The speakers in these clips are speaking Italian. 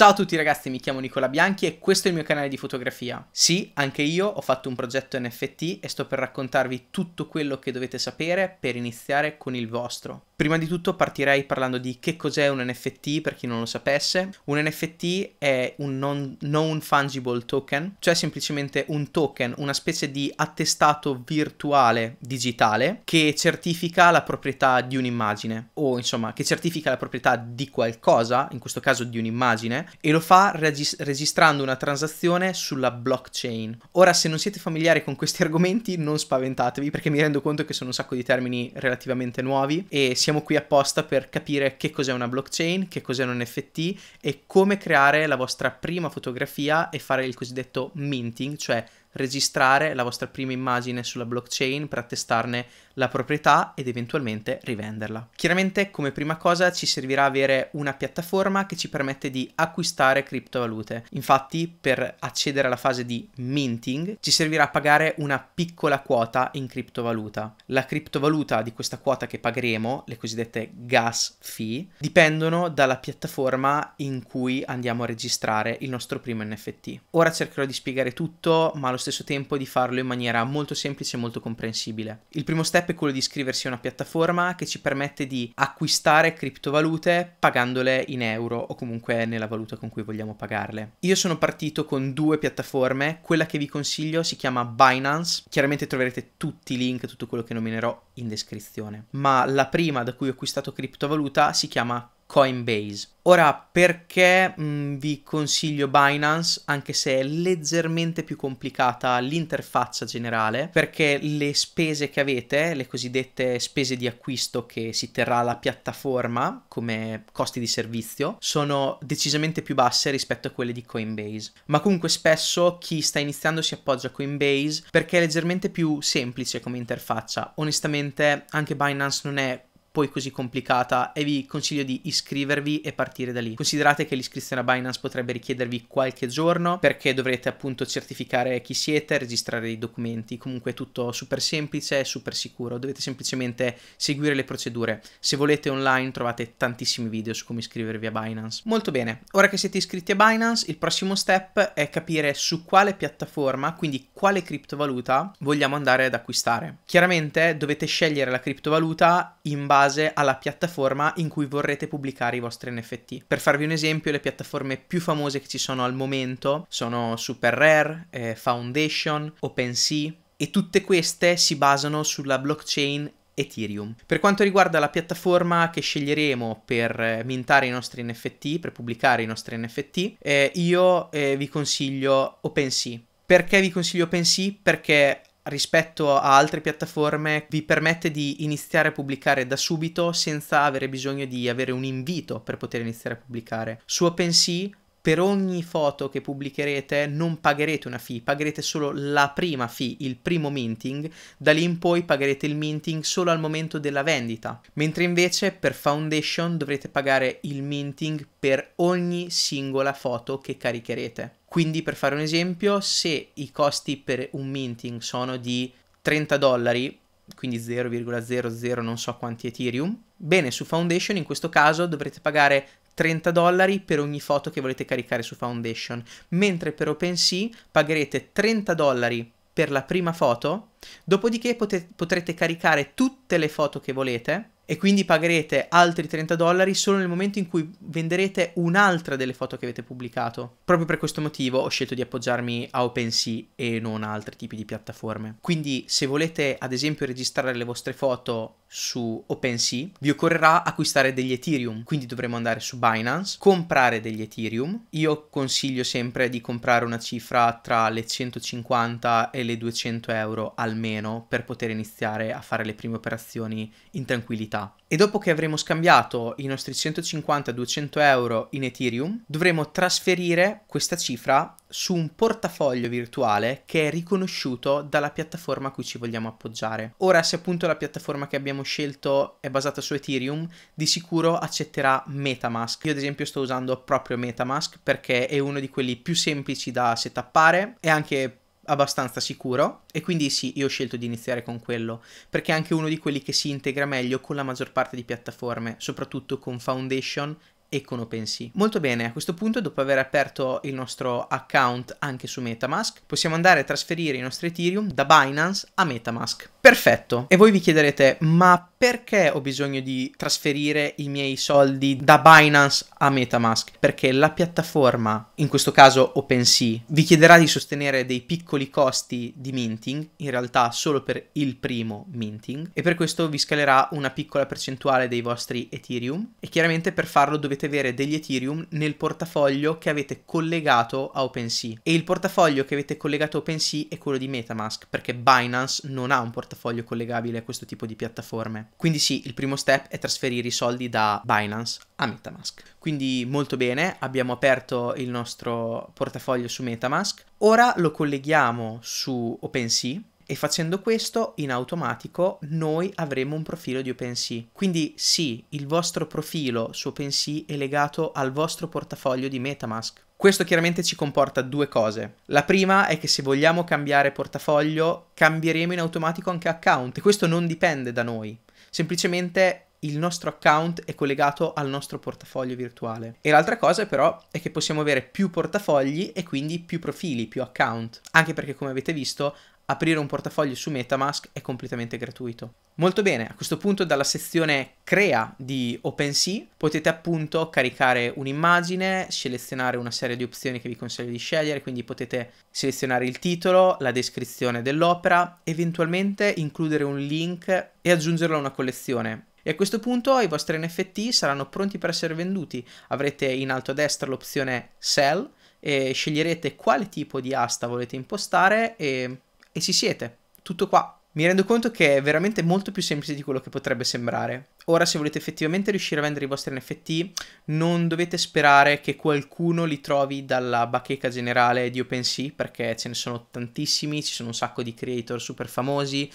Ciao a tutti ragazzi, mi chiamo Nicola Bianchi e questo è il mio canale di fotografia. Sì, anche io ho fatto un progetto NFT e sto per raccontarvi tutto quello che dovete sapere per iniziare con il vostro. Prima di tutto partirei parlando di che cos'è un NFT per chi non lo sapesse. Un NFT è un non, non fungible token, cioè semplicemente un token, una specie di attestato virtuale digitale che certifica la proprietà di un'immagine o insomma che certifica la proprietà di qualcosa, in questo caso di un'immagine e lo fa regis- registrando una transazione sulla blockchain. Ora, se non siete familiari con questi argomenti, non spaventatevi perché mi rendo conto che sono un sacco di termini relativamente nuovi e siamo qui apposta per capire che cos'è una blockchain, che cos'è un NFT e come creare la vostra prima fotografia e fare il cosiddetto minting, cioè registrare la vostra prima immagine sulla blockchain per attestarne la proprietà ed eventualmente rivenderla. Chiaramente come prima cosa ci servirà avere una piattaforma che ci permette di acquistare criptovalute. Infatti per accedere alla fase di minting ci servirà pagare una piccola quota in criptovaluta. La criptovaluta di questa quota che pagheremo, le cosiddette gas fee, dipendono dalla piattaforma in cui andiamo a registrare il nostro primo NFT. Ora cercherò di spiegare tutto, ma lo stesso tempo di farlo in maniera molto semplice e molto comprensibile. Il primo step è quello di iscriversi a una piattaforma che ci permette di acquistare criptovalute pagandole in euro o comunque nella valuta con cui vogliamo pagarle. Io sono partito con due piattaforme, quella che vi consiglio si chiama Binance, chiaramente troverete tutti i link, tutto quello che nominerò in descrizione, ma la prima da cui ho acquistato criptovaluta si chiama Coinbase. Ora, perché mh, mm, vi consiglio Binance, anche se è leggermente più complicata l'interfaccia generale, perché le spese che avete, le cosiddette spese di acquisto che si terrà la piattaforma come costi di servizio, sono decisamente più basse rispetto a quelle di Coinbase. Ma comunque spesso chi sta iniziando si appoggia a Coinbase perché è leggermente più semplice come interfaccia. Onestamente anche Binance non è poi così complicata e vi consiglio di iscrivervi e partire da lì. Considerate che l'iscrizione a Binance potrebbe richiedervi qualche giorno perché dovrete appunto certificare chi siete, registrare i documenti, comunque è tutto super semplice e super sicuro, dovete semplicemente seguire le procedure. Se volete online trovate tantissimi video su come iscrivervi a Binance. Molto bene, ora che siete iscritti a Binance il prossimo step è capire su quale piattaforma, quindi quale criptovaluta vogliamo andare ad acquistare. Chiaramente dovete scegliere la criptovaluta in base base alla piattaforma in cui vorrete pubblicare i vostri NFT. Per farvi un esempio, le piattaforme più famose che ci sono al momento sono Super Rare, eh, Foundation, OpenSea e tutte queste si basano sulla blockchain Ethereum. Per quanto riguarda la piattaforma che sceglieremo per eh, mintare i nostri NFT, per pubblicare i nostri NFT, eh, io eh, vi consiglio OpenSea. Perché vi consiglio OpenSea? Perché rispetto a altre piattaforme vi permette di iniziare a pubblicare da subito senza avere bisogno di avere un invito per poter iniziare a pubblicare. Su OpenSea per ogni foto che pubblicherete non pagherete una fee, pagherete solo la prima fee, il primo minting, da lì in poi pagherete il minting solo al momento della vendita, mentre invece per Foundation dovrete pagare il minting per ogni singola foto che caricherete. Quindi, per fare un esempio, se i costi per un minting sono di 30 dollari, quindi 0,00 non so quanti Ethereum, bene, su Foundation in questo caso dovrete pagare 30 dollari per ogni foto che volete caricare su Foundation, mentre per OpenSea pagherete 30 dollari per la prima foto, dopodiché pote- potrete caricare tutte le foto che volete e quindi pagherete altri 30 dollari solo nel momento in cui venderete un'altra delle foto che avete pubblicato. Proprio per questo motivo ho scelto di appoggiarmi a OpenSea e non a altri tipi di piattaforme. Quindi se volete ad esempio registrare le vostre foto su OpenSea, vi occorrerà acquistare degli Ethereum, quindi dovremo andare su Binance, comprare degli Ethereum. Io consiglio sempre di comprare una cifra tra le 150 e le 200 euro almeno per poter iniziare a fare le prime operazioni in tranquillità moneta e dopo che avremo scambiato i nostri 150-200 euro in Ethereum, dovremo trasferire questa cifra su un portafoglio virtuale che è riconosciuto dalla piattaforma a cui ci vogliamo appoggiare. Ora, se appunto la piattaforma che abbiamo scelto è basata su Ethereum, di sicuro accetterà Metamask. Io ad esempio sto usando proprio Metamask perché è uno di quelli più semplici da settappare, e anche abbastanza sicuro e quindi sì, io ho scelto di iniziare con quello, perché è anche uno di quelli che si integra meglio con la maggior parte di piattaforme, soprattutto con Foundation e con OpenSea. Molto bene, a questo punto dopo aver aperto il nostro account anche su Metamask, possiamo andare a trasferire i nostri Ethereum da Binance a Metamask. Perfetto. E voi vi chiederete, ma perché ho bisogno di trasferire i miei soldi da Binance a Metamask? Perché la piattaforma, in questo caso OpenSea, vi chiederà di sostenere dei piccoli costi di minting, in realtà solo per il primo minting, e per questo vi scalerà una piccola percentuale dei vostri Ethereum. E chiaramente per farlo dovete avere degli Ethereum nel portafoglio che avete collegato a OpenSea. E il portafoglio che avete collegato a OpenSea è quello di Metamask, perché Binance non ha un portafoglio portafoglio collegabile a questo tipo di piattaforme. Quindi sì, il primo step è trasferire i soldi da Binance a Metamask. Quindi molto bene, abbiamo aperto il nostro portafoglio su Metamask. Ora lo colleghiamo su OpenSea e facendo questo in automatico noi avremo un profilo di OpenSea. Quindi sì, il vostro profilo su OpenSea è legato al vostro portafoglio di Metamask. Questo chiaramente ci comporta due cose. La prima è che se vogliamo cambiare portafoglio, cambieremo in automatico anche account questo non dipende da noi. Semplicemente il nostro account è collegato al nostro portafoglio virtuale. E l'altra cosa però è che possiamo avere più portafogli e quindi più profili, più account. Anche perché come avete visto aprire un portafoglio su Metamask è completamente gratuito. Molto bene, a questo punto dalla sezione Crea di OpenSea potete appunto caricare un'immagine, selezionare una serie di opzioni che vi consiglio di scegliere, quindi potete selezionare il titolo, la descrizione dell'opera, eventualmente includere un link e aggiungerlo a una collezione. E a questo punto i vostri NFT saranno pronti per essere venduti. Avrete in alto a destra l'opzione Sell e sceglierete quale tipo di asta volete impostare e e ci siete. Tutto qua. Mi rendo conto che è veramente molto più semplice di quello che potrebbe sembrare. Ora, se volete effettivamente riuscire a vendere i vostri NFT, non dovete sperare che qualcuno li trovi dalla bacheca generale di OpenSea, perché ce ne sono tantissimi, ci sono un sacco di creator super famosi,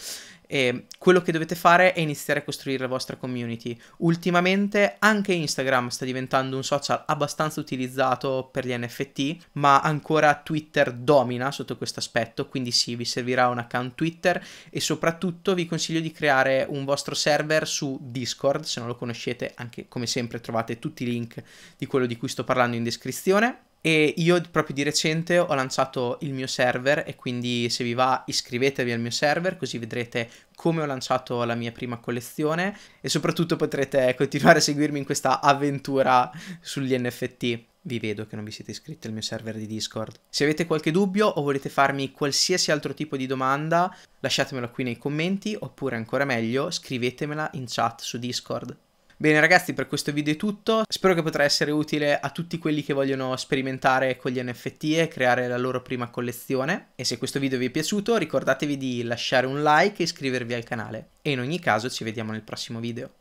e quello che dovete fare è iniziare a costruire la vostra community. Ultimamente anche Instagram sta diventando un social abbastanza utilizzato per gli NFT, ma ancora Twitter domina sotto questo aspetto, quindi sì, vi servirà un account Twitter e soprattutto vi consiglio di creare un vostro server su Discord, se non lo conoscete anche come sempre trovate tutti i link di quello di cui sto parlando in descrizione. E io proprio di recente ho lanciato il mio server e quindi se vi va iscrivetevi al mio server così vedrete come ho lanciato la mia prima collezione e soprattutto potrete continuare a seguirmi in questa avventura sugli NFT. Vi vedo che non vi siete iscritti al mio server di Discord. Se avete qualche dubbio o volete farmi qualsiasi altro tipo di domanda, lasciatemela qui nei commenti oppure ancora meglio scrivetemela in chat su Discord. Bene ragazzi, per questo video è tutto, spero che potrà essere utile a tutti quelli che vogliono sperimentare con gli NFT e creare la loro prima collezione e se questo video vi è piaciuto ricordatevi di lasciare un like e iscrivervi al canale e in ogni caso ci vediamo nel prossimo video.